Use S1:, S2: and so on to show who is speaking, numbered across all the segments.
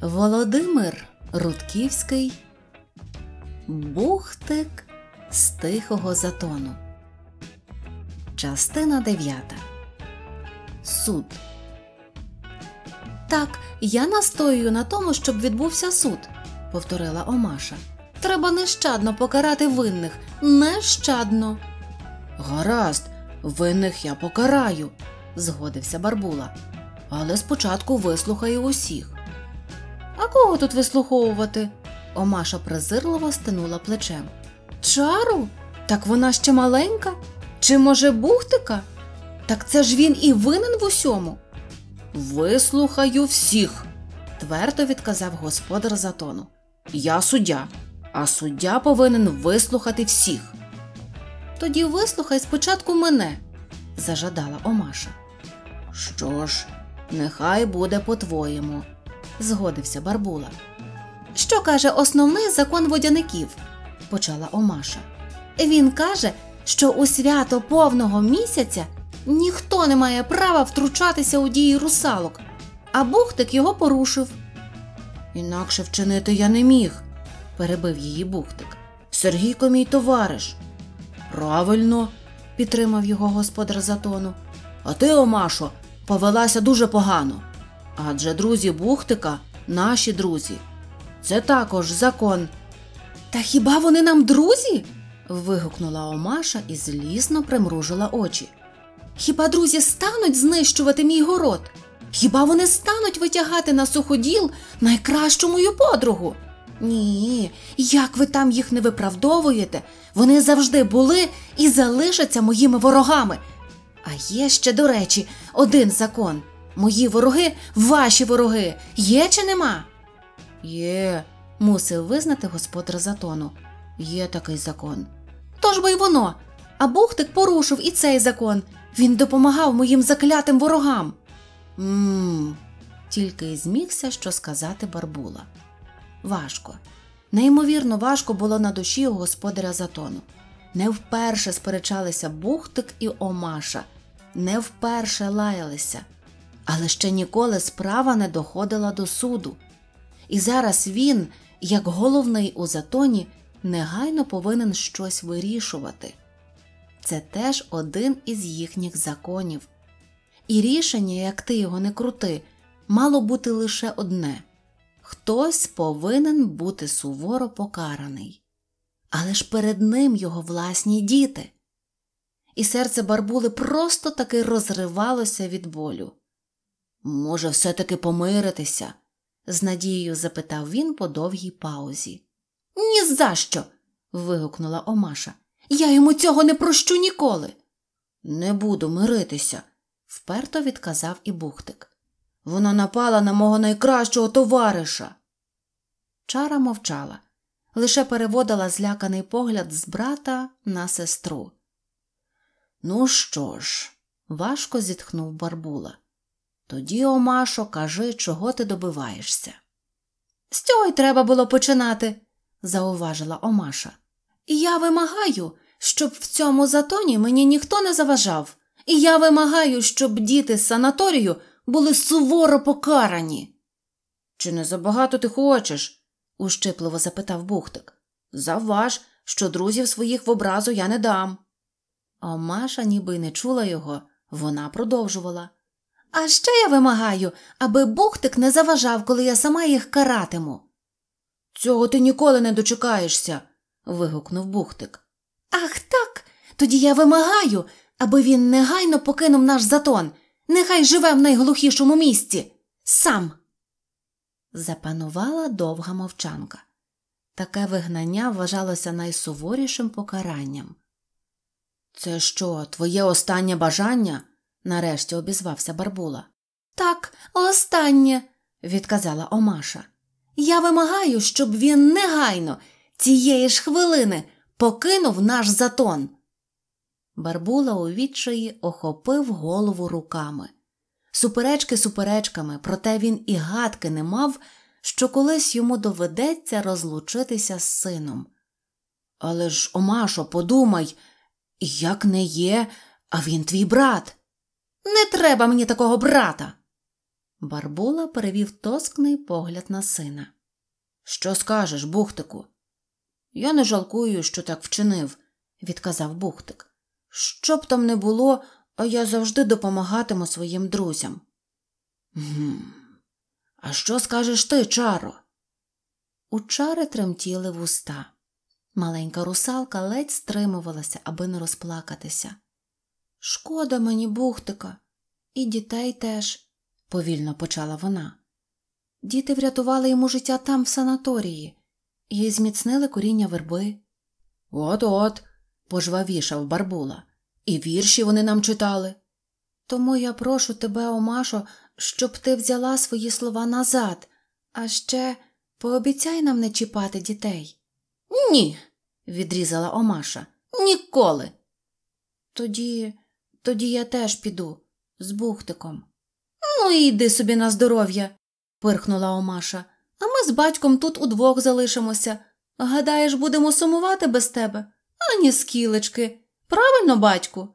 S1: Володимир Рудківський Бухтик з тихого затону. Частина дев'ята. Суд. Так, я настоюю на тому, щоб відбувся суд, повторила Омаша. Треба нещадно покарати винних. Нещадно. Гаразд, винних я покараю, згодився Барбула. Але спочатку вислухаю усіх кого тут вислуховувати? Омаша презирливо стинула плечем. Чару? Так вона ще маленька. Чи, може, бухтика? Так це ж він і винен в усьому. Вислухаю всіх, твердо відказав господар затону. Я суддя, а суддя повинен вислухати всіх. Тоді вислухай спочатку мене, зажадала Омаша. Що ж, нехай буде по-твоєму згодився Барбула. Що каже основний закон водяників? почала Омаша. Він каже, що у свято повного місяця ніхто не має права втручатися у дії русалок, а Бухтик його порушив. Інакше вчинити я не міг, перебив її Бухтик. Сергійко мій товариш. Правильно, підтримав його господар затону. А ти, Омашо, повелася дуже погано. Адже друзі Бухтика наші друзі. Це також закон. Та хіба вони нам друзі? вигукнула Омаша і злісно примружила очі. Хіба друзі стануть знищувати мій город? Хіба вони стануть витягати на суходіл найкращу мою подругу? Ні, як ви там їх не виправдовуєте, вони завжди були і залишаться моїми ворогами. А є ще, до речі, один закон Мої вороги, ваші вороги, є чи нема? Є, мусив визнати господар затону. Є такий закон. Тож би й воно. А Бухтик порушив і цей закон. Він допомагав моїм заклятим ворогам. Мм, тільки й змігся, що сказати Барбула. Важко. Неймовірно, важко було на душі у господаря затону. Не вперше сперечалися Бухтик і Омаша, не вперше лаялися але ще ніколи справа не доходила до суду. І зараз він, як головний у затоні, негайно повинен щось вирішувати. Це теж один із їхніх законів. І рішення, як ти його не крути, мало бути лише одне хтось повинен бути суворо покараний, але ж перед ним його власні діти. І серце барбули просто таки розривалося від болю. Може, все-таки помиритися? з надією запитав він по довгій паузі. «Ні за що!» – вигукнула Омаша. Я йому цього не прощу ніколи. Не буду миритися, вперто відказав і Бухтик. Вона напала на мого найкращого товариша. Чара мовчала, лише переводила зляканий погляд з брата на сестру. Ну що ж, важко зітхнув Барбула. Тоді, Омашо, кажи, чого ти добиваєшся. З цього й треба було починати, зауважила Омаша. Я вимагаю, щоб в цьому затоні мені ніхто не заважав, і я вимагаю, щоб діти з санаторію були суворо покарані. Чи не забагато ти хочеш? ущипливо запитав Бухтик. Заваж, що друзів своїх в образу я не дам. Омаша ніби не чула його, вона продовжувала. А ще я вимагаю, аби бухтик не заважав, коли я сама їх каратиму. Цього ти ніколи не дочекаєшся. вигукнув бухтик. Ах так. Тоді я вимагаю, аби він негайно покинув наш затон. Нехай живе в найглухішому місці. Сам. Запанувала довга мовчанка. Таке вигнання вважалося найсуворішим покаранням. Це що, твоє останнє бажання? нарешті обізвався Барбула. Так, останнє, відказала Омаша. Я вимагаю, щоб він негайно, цієї ж хвилини, покинув наш затон. Барбула у відчаї охопив голову руками. Суперечки суперечками, проте він і гадки не мав, що колись йому доведеться розлучитися з сином. Але ж, Омашо, подумай, як не є, а він твій брат. Не треба мені такого брата. Барбула перевів тоскний погляд на сина. Що скажеш, Бухтику? Я не жалкую, що так вчинив, відказав Бухтик. Що б там не було, а я завжди допомагатиму своїм друзям. «Гм. А що скажеш ти, Чаро? У чари тремтіли вуста. Маленька русалка ледь стримувалася, аби не розплакатися. Шкода мені, бухтика, і дітей теж, повільно почала вона. Діти врятували йому життя там, в санаторії, і зміцнили коріння верби. От от, пожвавішав барбула, і вірші вони нам читали. Тому я прошу тебе, Омашо, щоб ти взяла свої слова назад, а ще пообіцяй нам не чіпати дітей. Ні, відрізала Омаша. Ніколи. Тоді тоді я теж піду з бухтиком. Ну, і йди собі на здоров'я, пирхнула Омаша. А ми з батьком тут удвох залишимося. Гадаєш, будемо сумувати без тебе? Ані скілечки. Правильно, батьку?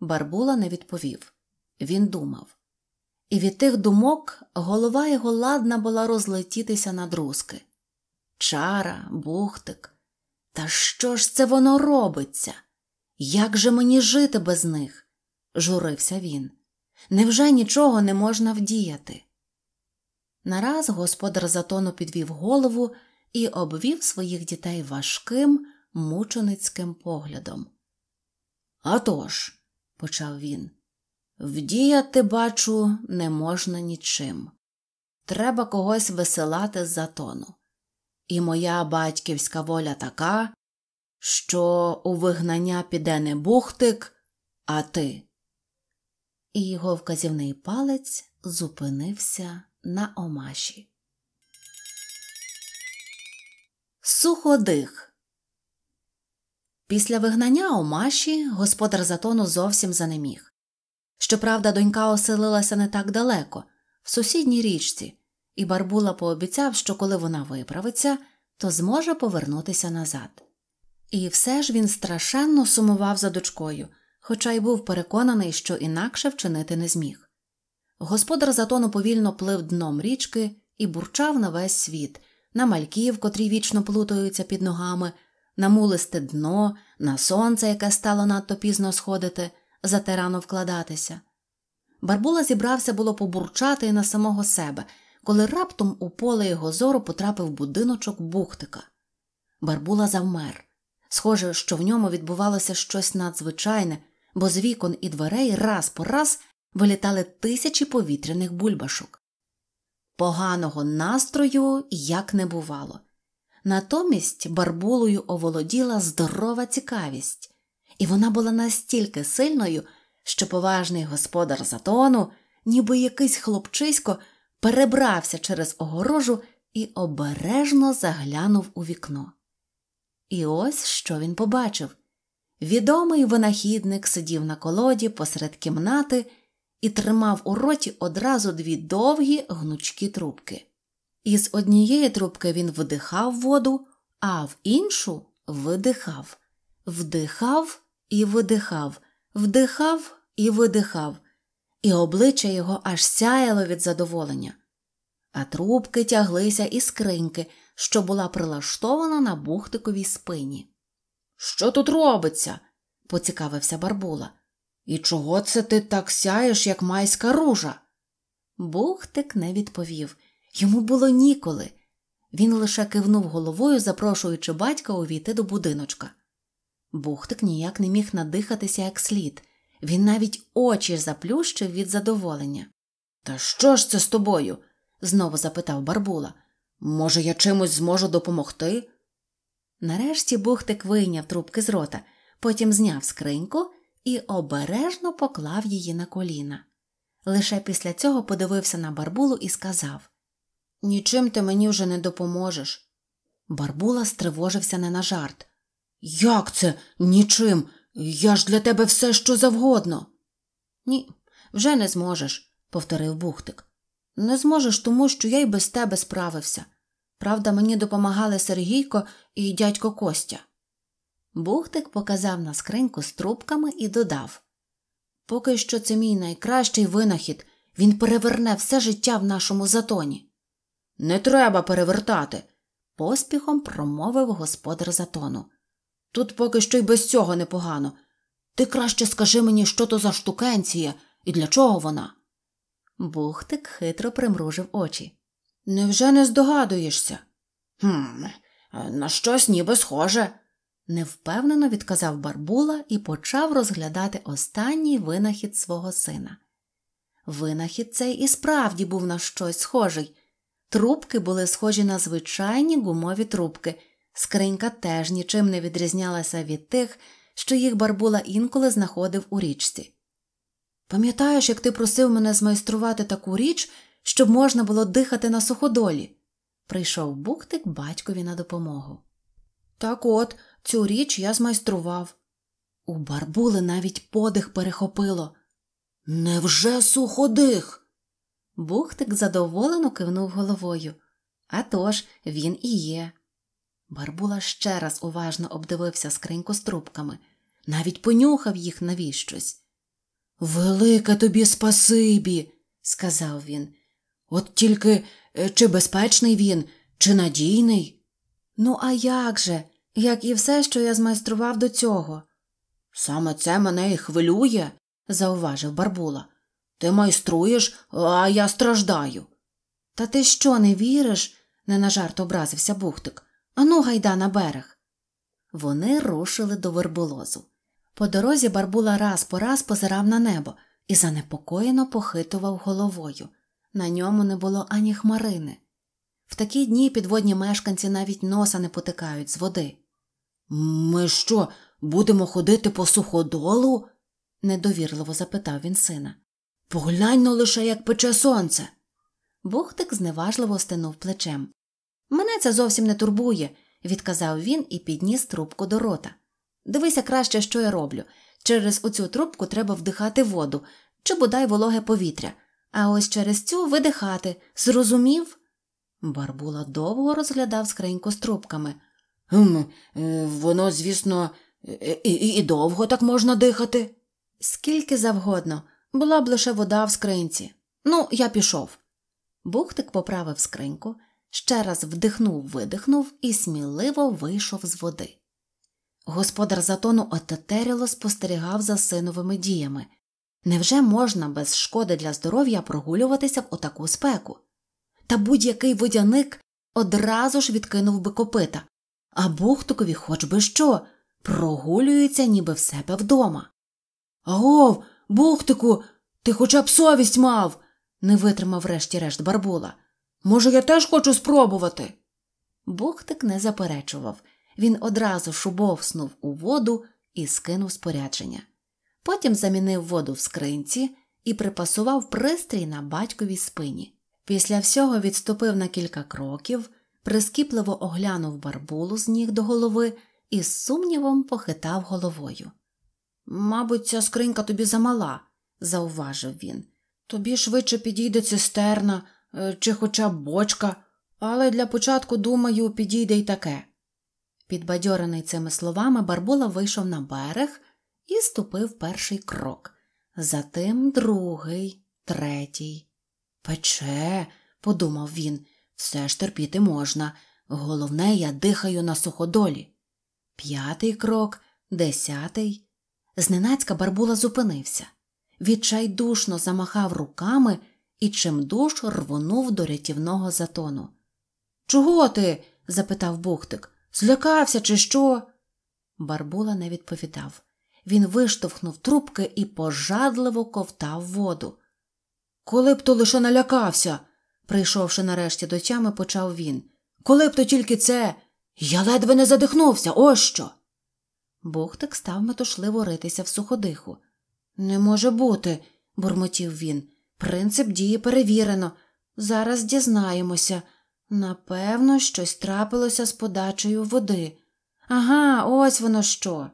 S1: Барбула не відповів. Він думав. І від тих думок голова його ладна була розлетітися на друзки. Чара, бухтик. Та що ж це воно робиться? Як же мені жити без них? журився він. Невже нічого не можна вдіяти? Нараз господар затону підвів голову і обвів своїх дітей важким, мученицьким поглядом. Атож, почав він, вдіяти, бачу, не можна нічим. Треба когось висилати з затону. І моя батьківська воля така, що у вигнання піде не бухтик, а ти. І його вказівний палець зупинився на омаші. Суходих. Після вигнання Омаші господар затону зовсім занеміг. Щоправда, донька оселилася не так далеко, в сусідній річці, і Барбула пообіцяв, що коли вона виправиться, то зможе повернутися назад. І все ж він страшенно сумував за дочкою, хоча й був переконаний, що інакше вчинити не зміг. Господар затону повільно плив дном річки і бурчав на весь світ, на мальків, котрі вічно плутаються під ногами, на мулисте дно, на сонце, яке стало надто пізно сходити, зате рано вкладатися. Барбула зібрався було побурчати і на самого себе, коли раптом у поле його зору потрапив будиночок бухтика. Барбула завмер. Схоже, що в ньому відбувалося щось надзвичайне, бо з вікон і дверей раз по раз вилітали тисячі повітряних бульбашок. Поганого настрою як не бувало. Натомість барбулою оволоділа здорова цікавість, і вона була настільки сильною, що поважний господар затону, ніби якийсь хлопчисько, перебрався через огорожу і обережно заглянув у вікно. І ось що він побачив відомий винахідник сидів на колоді посеред кімнати і тримав у роті одразу дві довгі гнучкі трубки. Із однієї трубки він вдихав воду, а в іншу видихав, вдихав і видихав, вдихав і видихав, і обличчя його аж сяяло від задоволення. А трубки тяглися і скриньки що була прилаштована на бухтиковій спині. Що тут робиться? поцікавився Барбула. І чого це ти так сяєш, як майська ружа? Бухтик не відповів йому було ніколи. Він лише кивнув головою, запрошуючи батька увійти до будиночка. Бухтик ніяк не міг надихатися як слід, він навіть очі заплющив від задоволення. Та що ж це з тобою? знову запитав Барбула. Може, я чимось зможу допомогти? Нарешті Бухтик вийняв трубки з рота, потім зняв скриньку і обережно поклав її на коліна. Лише після цього подивився на барбулу і сказав Нічим ти мені вже не допоможеш. Барбула стривожився не на жарт. Як це? Нічим? Я ж для тебе все що завгодно. Ні, вже не зможеш, повторив Бухтик. Не зможеш, тому що я й без тебе справився. Правда, мені допомагали Сергійко і дядько Костя. Бухтик показав на скриньку з трубками і додав Поки що це мій найкращий винахід, він переверне все життя в нашому затоні. Не треба перевертати, поспіхом промовив господар затону. Тут поки що й без цього непогано. Ти краще скажи мені, що то за штукенція і для чого вона. Бухтик хитро примружив очі. Невже не здогадуєшся? «Хм, На щось ніби схоже. Невпевнено відказав Барбула і почав розглядати останній винахід свого сина. Винахід цей і справді був на щось схожий. Трубки були схожі на звичайні гумові трубки, скринька теж нічим не відрізнялася від тих, що їх барбула інколи знаходив у річці. Пам'ятаєш, як ти просив мене змайструвати таку річ, щоб можна було дихати на суходолі? Прийшов бухтик батькові на допомогу. Так от, цю річ я змайстрував. У барбули навіть подих перехопило. Невже суходих? Бухтик задоволено кивнув головою. А тож, він і є. Барбула ще раз уважно обдивився скриньку з трубками, навіть понюхав їх навіщось. Велике тобі спасибі, сказав він. От тільки е, чи безпечний він, чи надійний? Ну, а як же, як і все, що я змайстрував до цього. Саме це мене і хвилює, зауважив Барбула. Ти майструєш, а я страждаю. Та ти що не віриш? не на жарт образився Бухтик. Ану, гайда на берег. Вони рушили до верболозу. По дорозі Барбула раз по раз позирав на небо і занепокоєно похитував головою. На ньому не було ані хмарини. В такі дні підводні мешканці навіть носа не потикають з води. Ми що, будемо ходити по суходолу? недовірливо запитав він сина. Поглянь ну лише, як пече сонце. Бухтик зневажливо стенув плечем. Мене це зовсім не турбує, відказав він і підніс трубку до рота. Дивися краще, що я роблю. Через оцю трубку треба вдихати воду чи бодай вологе повітря, а ось через цю видихати. Зрозумів? Барбула довго розглядав скриньку з трубками. «Хм, е, Воно, звісно, е, е, і, і довго так можна дихати. Скільки завгодно, була б лише вода в скринці. Ну, я пішов. Бухтик поправив скриньку, ще раз вдихнув, видихнув і сміливо вийшов з води. Господар затону отетеріло спостерігав за синовими діями. Невже можна без шкоди для здоров'я прогулюватися в отаку спеку? Та будь-який водяник одразу ж відкинув би копита, а бухтукові хоч би що, прогулюється, ніби в себе вдома. Агов, бухтику, ти хоча б совість мав, не витримав врешті-решт барбула. Може, я теж хочу спробувати? Бухтик не заперечував. Він одразу шубовснув у воду і скинув спорядження. Потім замінив воду в скринці і припасував пристрій на батьковій спині. Після всього відступив на кілька кроків, прискіпливо оглянув барбулу з ніг до голови і з сумнівом похитав головою. Мабуть, ця скринька тобі замала, зауважив він. Тобі швидше підійде цистерна е, чи хоча б бочка, але для початку, думаю, підійде й таке. Підбадьорений цими словами, Барбула вийшов на берег і ступив перший крок, затим другий, третій. Пече, подумав він, все ж терпіти можна. Головне, я дихаю на суходолі. П'ятий крок, десятий. Зненацька Барбула зупинився. Відчайдушно замахав руками і чимдуж рвонув до рятівного затону. Чого ти? запитав Бухтик. Злякався, чи що? Барбула не відповідав. Він виштовхнув трубки і пожадливо ковтав воду. Коли б то лише налякався, прийшовши нарешті до тями, почав він. Коли б то тільки це. Я ледве не задихнувся, ось що. Бухтик став метушливо ритися в суходиху. Не може бути, бурмотів він. Принцип дії перевірено. Зараз дізнаємося. Напевно, щось трапилося з подачею води. Ага, ось воно що.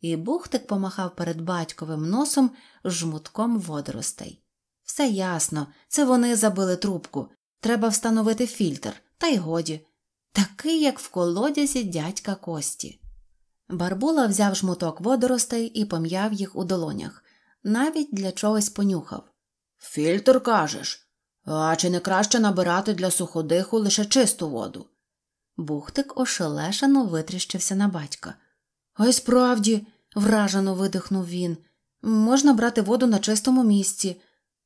S1: І бухтик помахав перед батьковим носом жмутком водоростей. Все ясно, це вони забили трубку. Треба встановити фільтр, та й годі, такий, як в колодязі дядька Кості. Барбула взяв жмуток водоростей і пом'яв їх у долонях, навіть для чогось понюхав. Фільтр кажеш, а чи не краще набирати для суходиху лише чисту воду? Бухтик ошелешено витріщився на батька. А справді, вражено видихнув він, можна брати воду на чистому місці.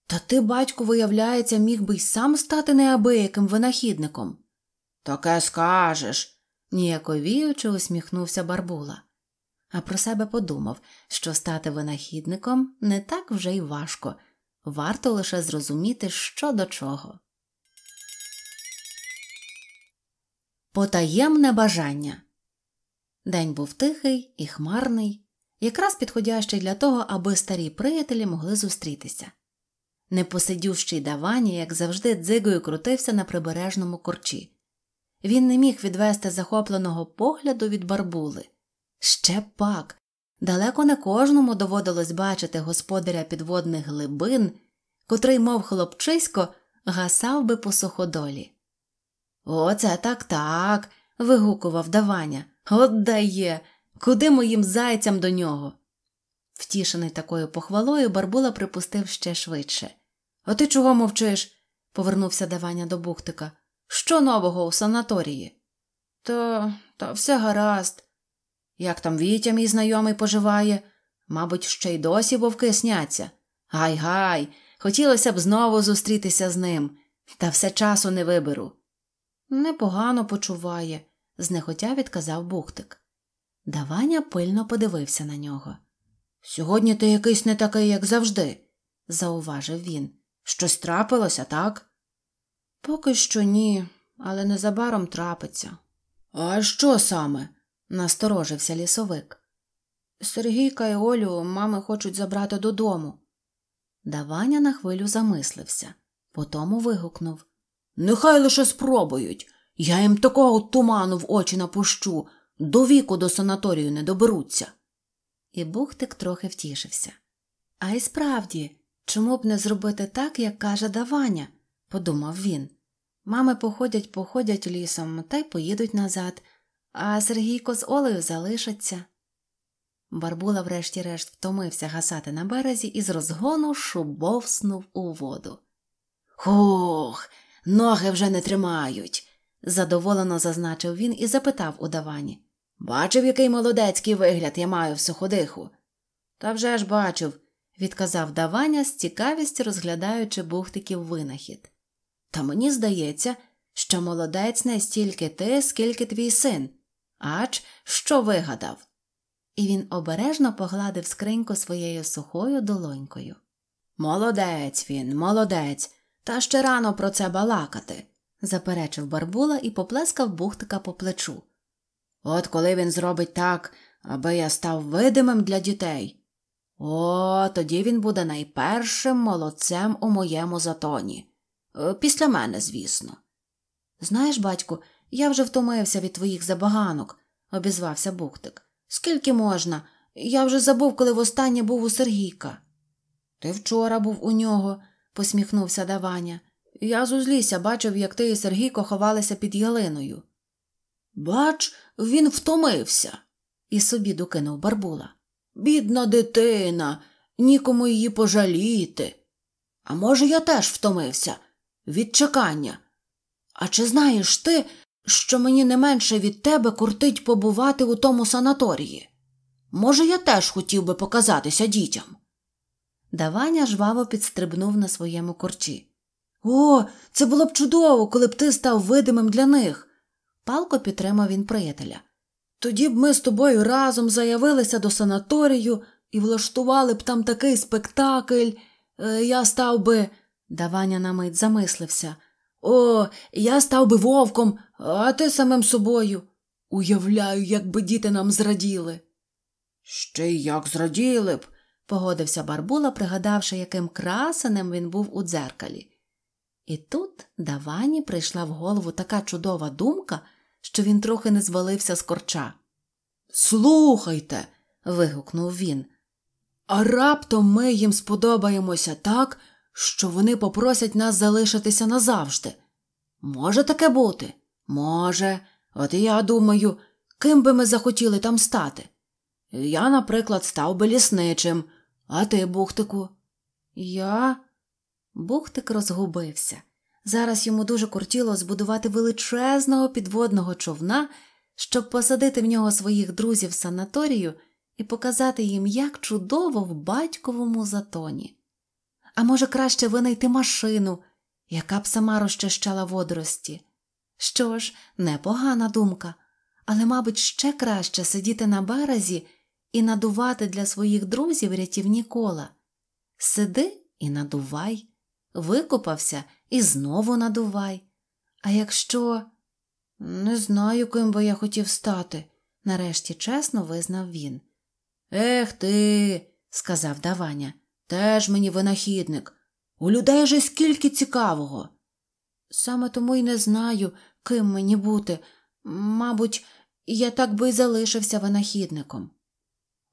S1: Та ти, батько, виявляється, міг би й сам стати неабияким винахідником. Таке скажеш, ніяковіючи усміхнувся Барбула, а про себе подумав, що стати винахідником не так вже й важко. Варто лише зрозуміти, що до чого. Потаємне бажання. День був тихий і хмарний, якраз підходящий для того, аби старі приятелі могли зустрітися. Непосидющий давані, як завжди, дзигою крутився на прибережному корчі. Він не міг відвести захопленого погляду від барбули. Ще пак, Далеко не кожному доводилось бачити господаря підводних глибин, котрий, мов хлопчисько, гасав би по суходолі. Оце так так. вигукував даваня. От дає! Куди моїм зайцям до нього? Втішений такою похвалою, Барбула припустив ще швидше. А ти чого мовчиш? повернувся даваня до Бухтика. Що нового у санаторії? То, то все гаразд. Як там вітя мій знайомий поживає? Мабуть, ще й досі вовки сняться. Гай гай, хотілося б знову зустрітися з ним, та все часу не виберу. Непогано почуває, знехотя відказав Бухтик. Даваня пильно подивився на нього. Сьогодні ти якийсь не такий, як завжди, зауважив він. Щось трапилося, так? Поки що ні, але незабаром трапиться. А що саме? насторожився лісовик. Сергійка і Олю мами хочуть забрати додому. Даваня на хвилю замислився, потому вигукнув Нехай лише спробують. Я їм такого туману в очі напущу, до віку до санаторію не доберуться. І Бухтик трохи втішився. А й справді, чому б не зробити так, як каже Даваня, подумав він. Мами походять, походять лісом та й поїдуть назад, а Сергійко з Олею залишаться. Барбула, врешті-решт, втомився гасати на березі і з розгону шубовснув у воду. Хух, ноги вже не тримають, задоволено зазначив він і запитав у давані. Бачив, який молодецький вигляд я маю в суходиху. Та вже ж бачив, відказав даваня з цікавістю розглядаючи бухтиків винахід. Та мені здається, що молодець не стільки ти, скільки твій син ач що вигадав. І він обережно погладив скриньку своєю сухою долонькою. Молодець він, молодець, та ще рано про це балакати, заперечив барбула і поплескав бухтика по плечу. От коли він зробить так, аби я став видимим для дітей. О, тоді він буде найпершим молодцем у моєму затоні. Е, після мене, звісно. Знаєш, батьку, я вже втомився від твоїх забаганок, обізвався Бухтик. Скільки можна? Я вже забув, коли востаннє був у Сергійка. Ти вчора був у нього, посміхнувся Даваня. Я з узлісся бачив, як ти і Сергійко ховалися під ялиною. Бач, він втомився, і собі докинув барбула. Бідна дитина, нікому її пожаліти. А може, я теж втомився від чекання. А чи знаєш ти, що мені не менше від тебе куртить побувати у тому санаторії. Може, я теж хотів би показатися дітям. Даваня жваво підстрибнув на своєму корчі. О, це було б чудово, коли б ти став видимим для них. Палко підтримав він приятеля. Тоді б ми з тобою разом заявилися до санаторію і влаштували б там такий спектакль. Е, я став би. Даваня на мить замислився. О, я став би вовком, а ти самим собою. Уявляю, якби діти нам зраділи. Ще й як зраділи б, погодився Барбула, пригадавши, яким красенем він був у дзеркалі. І тут давані прийшла в голову така чудова думка, що він трохи не звалився з корча. Слухайте. вигукнув він. А раптом ми їм сподобаємося так, що вони попросять нас залишитися назавжди. Може таке бути? Може, от я думаю, ким би ми захотіли там стати. Я, наприклад, став би лісничим, а ти, Бухтику? Я. Бухтик розгубився. Зараз йому дуже кортіло збудувати величезного підводного човна, щоб посадити в нього своїх друзів в санаторію і показати їм, як чудово в батьковому затоні а може, краще винайти машину, яка б сама розчищала водорості. Що ж, непогана думка, але, мабуть, ще краще сидіти на березі і надувати для своїх друзів рятівні кола. Сиди і надувай, викупався і знову надувай. А якщо не знаю, ким би я хотів стати, нарешті чесно визнав він. Ех ти, сказав Даваня. Теж мені винахідник. У людей же скільки цікавого. Саме тому й не знаю, ким мені бути. Мабуть, я так би й залишився винахідником.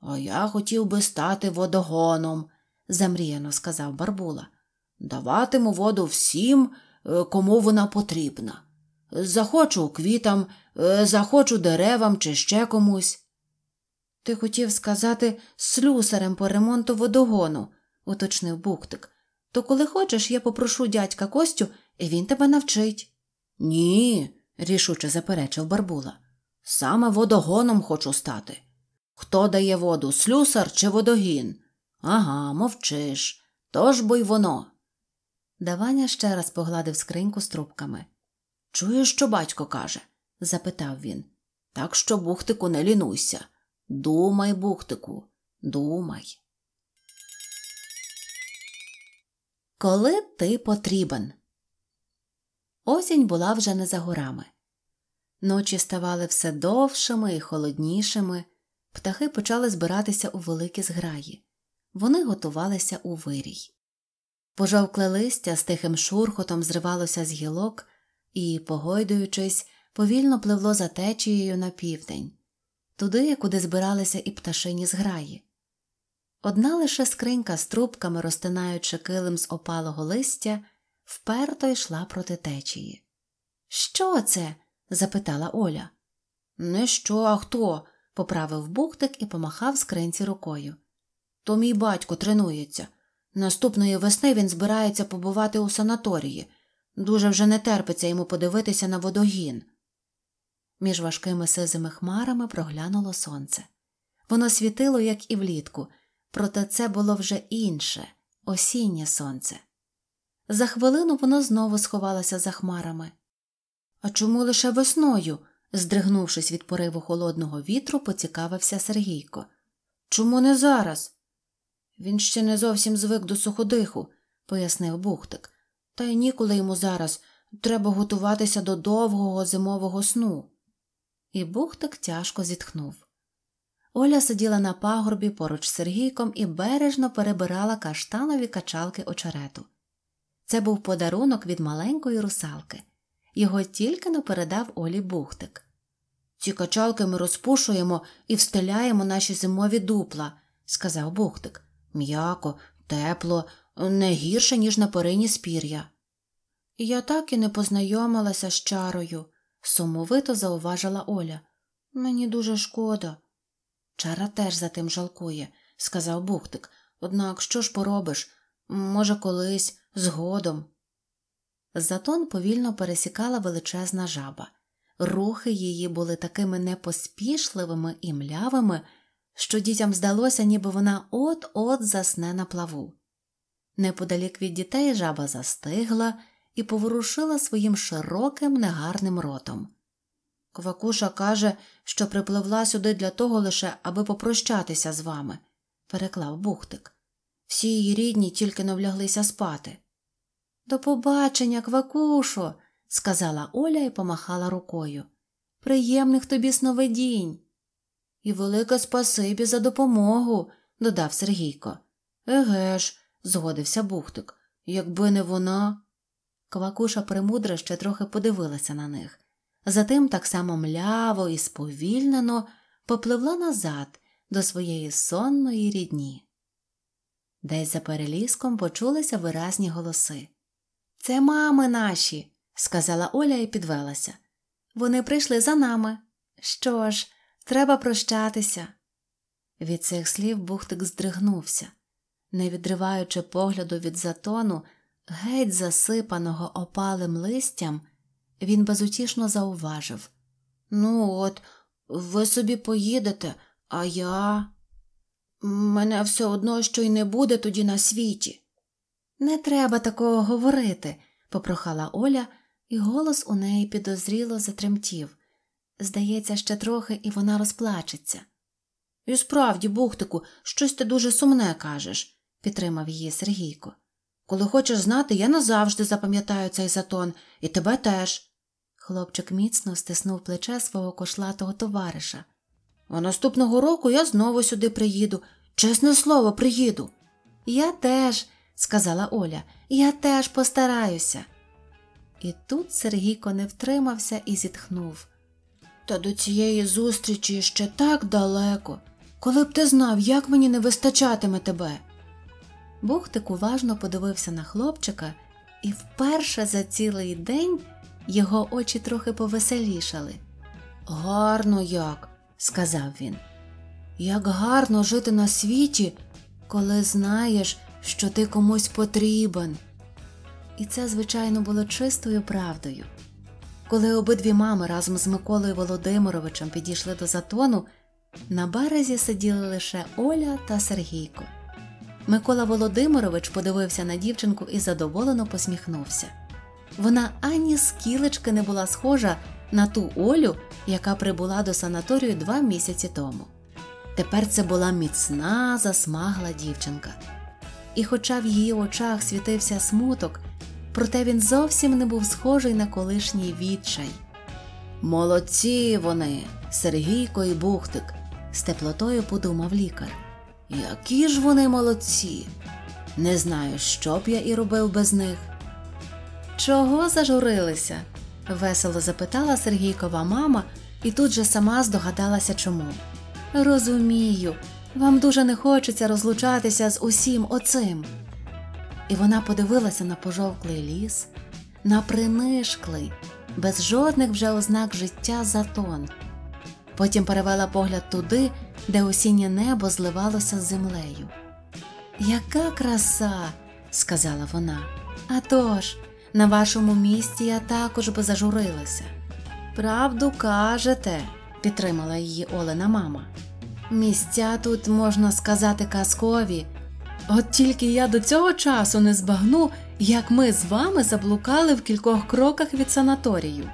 S1: А я хотів би стати водогоном, замріяно сказав Барбула. Даватиму воду всім, е, кому вона потрібна. Захочу квітам, е, захочу деревам чи ще комусь. Ти хотів сказати слюсарем по ремонту водогону, уточнив Буктик. То коли хочеш, я попрошу дядька Костю, і він тебе навчить. Ні, рішуче заперечив Барбула. Саме водогоном хочу стати. Хто дає воду, слюсар чи водогін? Ага, мовчиш. Тож бо й воно. Даваня ще раз погладив скриньку з трубками. Чуєш, що батько каже? запитав він. Так що, бухтику, не лінуйся. Думай, бухтику, думай. Коли ти потрібен. Осінь була вже не за горами. Ночі ставали все довшими і холоднішими, птахи почали збиратися у великі зграї, вони готувалися у вирій. Пожовкле листя з тихим шурхотом зривалося з гілок і, погойдуючись, повільно пливло за течією на південь, туди, куди збиралися і пташині зграї. Одна лише скринька з трубками, розтинаючи килим з опалого листя, вперто йшла проти течії. Що це? запитала Оля. Не що, а хто? поправив бухтик і помахав скринці рукою. То мій батько тренується. Наступної весни він збирається побувати у санаторії. Дуже вже не терпиться йому подивитися на водогін. Між важкими сизими хмарами проглянуло сонце. Воно світило, як і влітку проте це було вже інше, осіннє сонце. За хвилину воно знову сховалося за хмарами. А чому лише весною? здригнувшись від пориву холодного вітру, поцікавився Сергійко. Чому не зараз? Він ще не зовсім звик до суходиху, пояснив Бухтик, та й ніколи йому зараз треба готуватися до довгого зимового сну. І Бухтик тяжко зітхнув. Оля сиділа на пагорбі поруч з Сергійком і бережно перебирала каштанові качалки очерету. Це був подарунок від маленької русалки. Його тільки но передав Олі Бухтик. Ці качалки ми розпушуємо і встеляємо наші зимові дупла, сказав Бухтик. М'яко, тепло, не гірше, ніж на перині спір'я. Я так і не познайомилася з чарою, сумовито зауважила Оля. Мені дуже шкода. Чара теж за тим жалкує, сказав Бухтик. Однак що ж поробиш? Може, колись, згодом. Затон повільно пересікала величезна жаба. Рухи її були такими непоспішливими і млявими, що дітям здалося, ніби вона от-от засне на плаву. Неподалік від дітей жаба застигла і поворушила своїм широким негарним ротом. Квакуша каже, що припливла сюди для того лише, аби попрощатися з вами, переклав Бухтик. Всі її рідні тільки навляглися спати. До побачення, Квакушо, сказала Оля і помахала рукою. Приємних тобі сновидінь. І велике спасибі за допомогу, додав Сергійко. Еге ж, згодився Бухтик. Якби не вона. Квакуша примудро ще трохи подивилася на них затим так само мляво і сповільнено попливла назад до своєї сонної рідні. Десь за переліском почулися виразні голоси. Це мами наші, сказала Оля і підвелася. Вони прийшли за нами. Що ж, треба прощатися. Від цих слів Бухтик здригнувся, не відриваючи погляду від затону, геть засипаного опалим листям. Він безутішно зауважив Ну, от, ви собі поїдете, а я. Мене все одно що й не буде тоді на світі. Не треба такого говорити, попрохала Оля, і голос у неї підозріло затремтів. Здається, ще трохи, і вона розплачеться. І справді, Бухтику, щось ти дуже сумне кажеш, підтримав її Сергійко. Коли хочеш знати, я назавжди запам'ятаю цей затон, і тебе теж. Хлопчик міцно стиснув плече свого кошлатого товариша. А наступного року я знову сюди приїду. Чесне слово, приїду. Я теж, сказала Оля, я теж постараюся. І тут Сергійко не втримався і зітхнув. Та до цієї зустрічі ще так далеко. Коли б ти знав, як мені не вистачатиме тебе. Бухтик уважно подивився на хлопчика і вперше за цілий день його очі трохи повеселішали. Гарно як, сказав він. Як гарно жити на світі, коли знаєш, що ти комусь потрібен. І це, звичайно, було чистою правдою. Коли обидві мами разом з Миколою Володимировичем підійшли до затону, на березі сиділи лише Оля та Сергійко. Микола Володимирович подивився на дівчинку і задоволено посміхнувся вона ані з кілечки не була схожа на ту Олю, яка прибула до санаторію два місяці тому. Тепер це була міцна, засмагла дівчинка. І, хоча в її очах світився смуток, проте він зовсім не був схожий на колишній відчай. Молодці вони, Сергійко і Бухтик, з теплотою подумав лікар. Які ж вони молодці! Не знаю, що б я і робив без них. Чого зажурилися? весело запитала Сергійкова мама і тут же сама здогадалася чому. Розумію, вам дуже не хочеться розлучатися з усім оцим. І вона подивилася на пожовклий ліс, на принишклий, без жодних вже ознак життя затон. Потім перевела погляд туди, де осіннє небо зливалося з землею. Яка краса, сказала вона. «А тож, на вашому місці я також би зажурилася. Правду кажете, підтримала її Олена мама. Місця тут, можна сказати, казкові. От тільки я до цього часу не збагну, як ми з вами заблукали в кількох кроках від санаторію.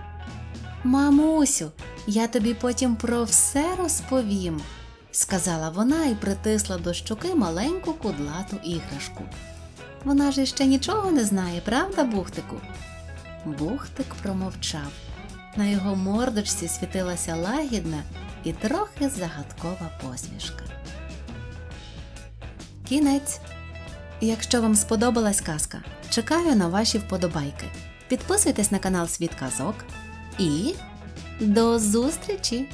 S1: Мамусю, я тобі потім про все розповім, сказала вона і притисла до щоки маленьку кудлату іграшку. Вона ж іще нічого не знає, правда, Бухтику? Бухтик промовчав. На його мордочці світилася лагідна і трохи загадкова посмішка. Кінець. Якщо вам сподобалась казка, чекаю на ваші вподобайки. Підписуйтесь на канал Світ Казок і до зустрічі!